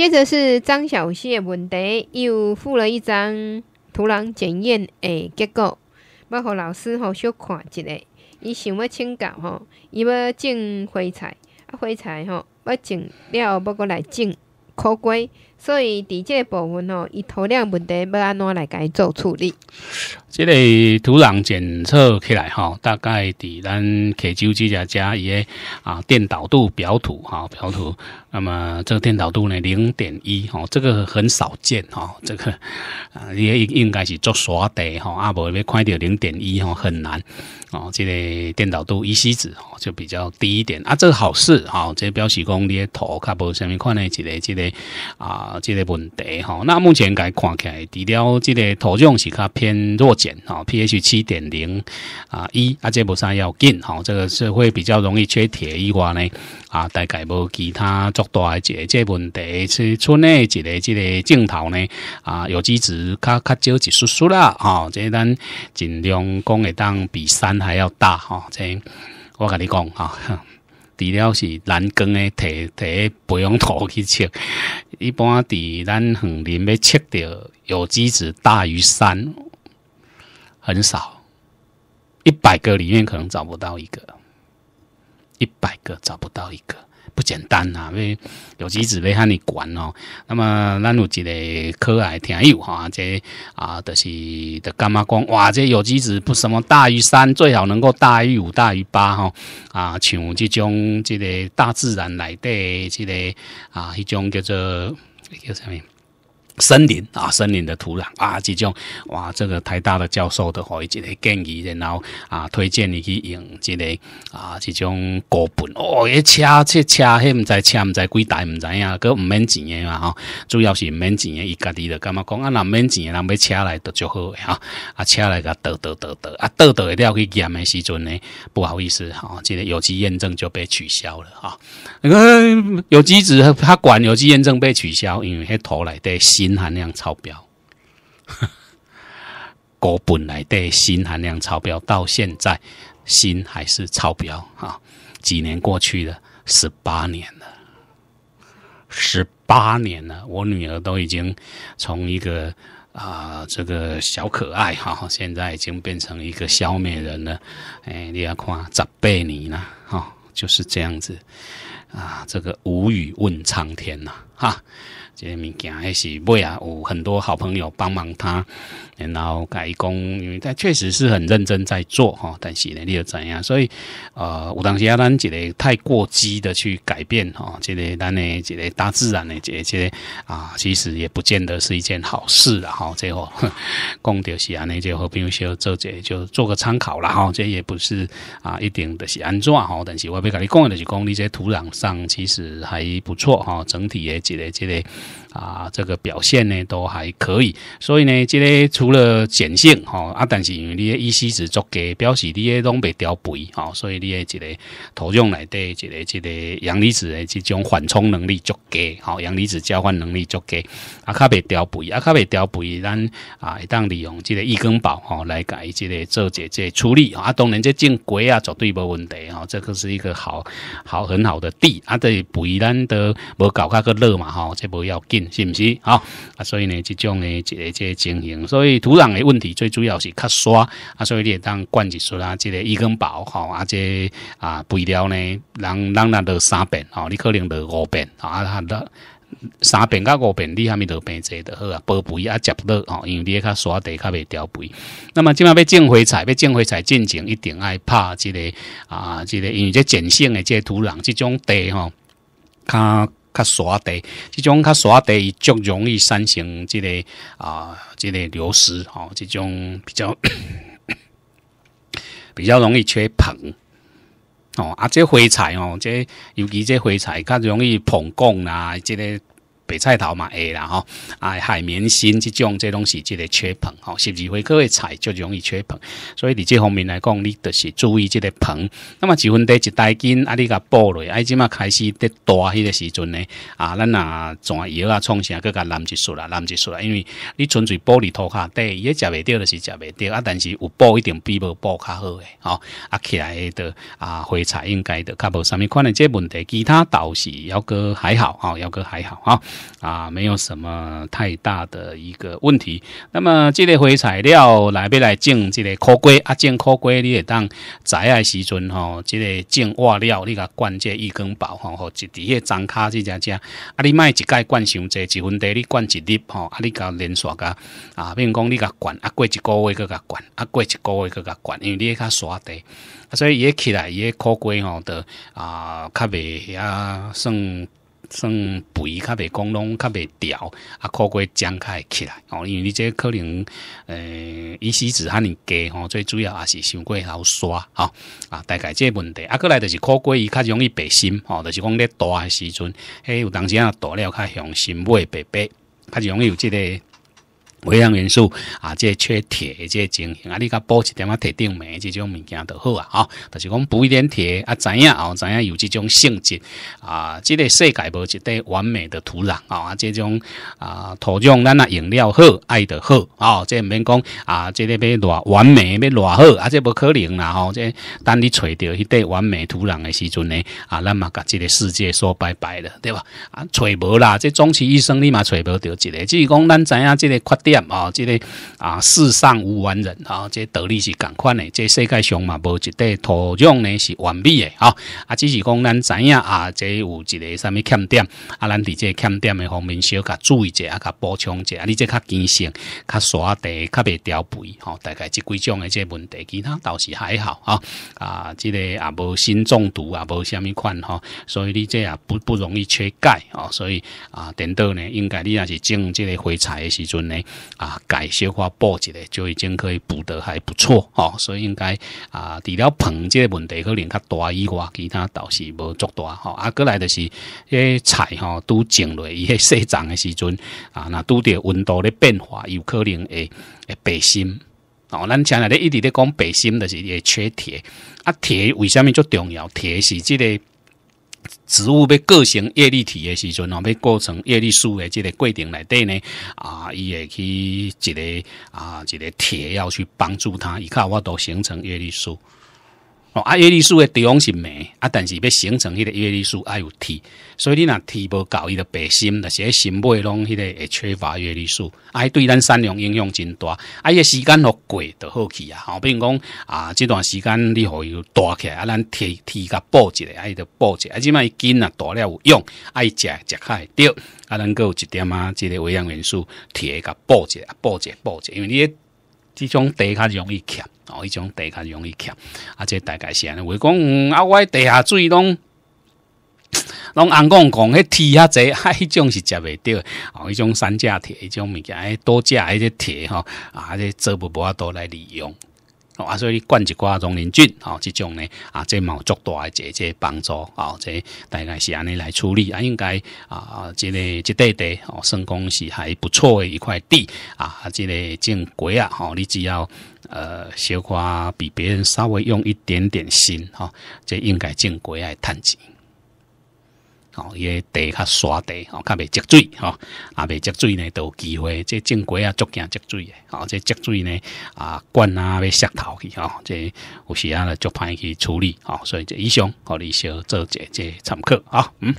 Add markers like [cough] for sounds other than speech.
接着是张小谢的问题，又附了一张土壤检验的结果，要和老师吼小看一下。伊想要请教吼，伊要种花菜啊，花菜吼要种了，要过来种苦瓜，所以伫这个部分吼，伊土壤问题要安怎来改做处理？这个土壤检测起来吼，大概伫咱泉州即只遮伊个啊电导度表土哈表土。那么这个电导度呢零点一哈，这个很少见哦，这个啊也应该是做耍的哈，阿婆要快点零点一哈很难哦。这个电导度一西子就比较低一点啊，这个好事啊。这些标示你的头阿婆上面看咧，这个这个啊，这个问题哈。那目前该看起来，除了这个头像是较偏弱碱哈 （pH 七点零啊一），啊，这不算要紧哈，这个是会比较容易缺铁以外呢啊，大概无其他。大诶，即个问题，是村内一个一个镜头呢，啊，有机质较较少，一丝丝啦，哦，即咱尽量讲会当比山还要大，哈，即我跟你讲，哈，[laughs] 除了是蓝光诶，提提培养土去测，一般伫咱横林要测到有机质大于三，很少，一百个里面可能找不到一个，一百个找不到一个。不简单啊！喂，有机子得喊你管哦。那么，咱有一个可爱听友哈，这啊，就是，的干嘛讲？哇，这有机子不什么大于三，最好能够大于五，大于八哈。啊，像这种，这个大自然来的，这个啊，一种叫做叫什么？森林啊，森林的土壤啊，这种哇，这个台大的教授的，话，一个建议，然后啊，推荐你去用这个啊，这种果本哦，一车车车，嘿，知车毋知几台毋知呀，佮毋免钱的嘛吼，主要是毋免钱的，伊家己的，感觉讲啊？难免钱，人买车来都就好嘅哈，啊，车来个倒倒倒倒啊，倒倒一定要去验嘅时阵呢，不好意思哈，这个有机验证就被取消了哈，因为有机子他管有机验证被取消，因为迄土来的新。锌含量超标，[laughs] 国本来的锌含量超标，到现在锌还是超标啊！几年过去了，十八年了，十八年了，我女儿都已经从一个啊这个小可爱哈，现在已经变成一个小美人了。哎，你要看十八年了哈，就是这样子。啊，这个无语问苍天呐，哈，这些物件还是未啊，有很多好朋友帮忙他，然后改工，因为他确实是很认真在做哈，但是呢，你要怎样？所以呃，有当时啊，咱这个太过激的去改变哈，这个咱的这个大自然的这类啊，其实也不见得是一件好事了哈。最后，讲掉是安你就和比如说做这就做个参考了哈，这也不是啊，一定的是安怎哈？但是我要跟你讲的就是讲你这土壤。上其实还不错哈，整体也这个这个啊，这个表现呢都还可以。所以呢，这个除了碱性哈啊，但是因为你的 EC 值足低，表示你也拢袂调肥哈，所以你也这个土壤内的这个这个阳离子的这种缓冲能力足低，好阳离子交换能力足低啊，卡袂掉肥啊，卡袂掉肥，咱啊会当利用这个易根宝哈来改，这个做这这处理啊，当然这进肥啊绝对无问题哈，这个是一个好好很好的地。啊，对，肥咱都无搞个个热嘛吼，这无要紧，是毋是？哈啊，所以呢，即种呢，即个即情形，所以土壤诶问题最主要是较沙啊，所以你当灌一水啊，即个一根宝吼，啊即啊肥料呢，人人若落三遍吼，你可能落五遍啊，它得。三遍甲五遍，你哈咪多平侪就好啊，保肥啊，积落吼，因为你较刷地，较袂掉肥。那么即麦要种花菜，要种花菜，种前一定爱拍即个啊，即个，因为这碱性的这土壤，即种地吼，较较刷地，即种较刷地，足容易产生成即个啊，即个流失吼，这种比较比较容易缺硼。哦，啊，这灰柴哦，这尤其这灰菜，较容易膨光啊，即个。北菜头嘛，会啦吼，啊海绵心去种这东西就个缺硼，吼，十几回割会采就容易缺硼，所以伫这方面来讲，你得是注意即个硼。那么几分地一袋金，啊，你甲补落，哎，今嘛开始得大迄个时阵呢，啊，咱啊转药啊，创啥个甲蓝植术啦，蓝植术啦，因为你纯粹玻璃涂卡，底，伊食袂掉的是食袂掉啊，但是有补一定比无补较好嘅，哦，啊起来的啊，花菜应该的，较无啥物款的，这问题其他倒是要个还好，哦，要个还好，哦。啊，没有什么太大的一个问题。那么，这类回材料来不来种？这类枯龟啊，种枯龟你也当栽的时阵吼，这类种瓦料你个灌这一根宝吼，或直接一张卡这样这啊，你卖一盖灌上侪几分地，你灌一粒吼，啊，你搞连续噶啊，比如讲你个灌啊，过一个月个个灌啊，过一个月个个灌，因为你较耍地，所以也起来也苦瓜吼的啊，较未遐算。算肥，较袂讲拢较袂调，啊，瓜龟较会起来，哦，因为你这可能，呃，伊时子哈尼低，吼，最主要也是伤过头刷，吼。啊，大概这问题，啊，过来就是苦瓜伊较容易白心，吼，就是讲咧大诶时阵，嘿，有当时啊大了较用心买白白，较容易有即个。微量元素啊，这缺铁，这情形啊，你甲补一点啊，铁定镁这种物件就好啊。啊，但是讲补一点铁啊，知样啊？知样有这种性质啊？这个世界无一块完美的土壤啊。这种啊，土壤咱啊用料好，爱得好啊。这毋免讲啊，这个要偌完美，要偌好啊，这不可能啦。哦，这等你找着一块完美土壤的时阵呢，啊，咱嘛甲这个世界说拜拜了，对吧？啊，找无啦，这终其一生你嘛找无着一个。只是讲咱知影这个缺点。点啊！即个啊，世上无完人啊，即道理是共款的，即世界上嘛无一块土壤呢是完美的啊。啊，只是讲咱知影啊，即有一个啥物欠点，啊，咱伫即欠点的方面小较注意者啊，甲补充者啊，你即较谨慎，较耍地，较未掉肥吼。大概即几种的即问题，其他倒是还好啊啊，即个啊无新中毒啊无啥物款吼，所以你即啊不不容易缺钙啊，所以啊，等到呢，应该你也是种即个花柴的时阵呢。啊，改消化暴一嘞，就已经可以补得还不错哦。所以应该啊，除了盆这问题，可能较大以外，其他倒是无足大哈。啊，过来就是，诶菜吼，拄种落伊，迄西长的时阵啊，那拄着温度的变化，有可能会会白心哦。咱前来咧一直咧讲白心就是也缺铁，啊铁为什么足重要？铁是即个。植物要构成叶绿体的时阵，啊，要构成叶绿素的这个过程来对呢，啊，伊会去一个啊，一个铁要去帮助它，伊看，我都形成叶绿素。哦，啊，叶绿素的地方是美，啊，但是要形成迄个叶绿素，爱有铁，所以你若铁无够，伊的白心，那些心脉拢迄个会缺乏叶绿素，伊对咱产量影响真大，啊，伊个时间好过就好去啊，吼，比如讲啊，这段时间你互伊大起，来，啊，咱铁铁甲补一下，啊，伊就补一下，啊，即卖金啊，大了有用，爱食食较会着啊，咱够有一点啊，即个微量元素铁甲补一下，补一下，补一下，因为你即种地较容易缺。哦，迄种地较容易捡，啊，这大概是安尼，话讲嗯，啊，我地下水拢 [tsk] 拢红公公，迄铁较济，[laughs] 啊，迄种是食袂着哦，迄种三价铁，迄种物件，多价迄个铁吼，啊，这无法都来利用。啊，所以你贯一寡杨林俊，哦，这种呢，啊，这毛足大的这这帮助，哦，这大概是安尼来处理啊，应该啊，这个这块地，哦，算公是还不错的一块地，啊，这个种贵啊，哦，你只要呃，小夸比别人稍微用一点点心，哈，这应该种贵来探子。哦，诶地较沙地，哦，较袂积水，哦，啊，袂积水呢，都机会，即种果啊，足惊积水诶哦，即积水呢，啊，灌啊，要石头去，哦，即有时啊，了足歹去处理，哦，所以即以上，互你小做一即参考，啊，嗯。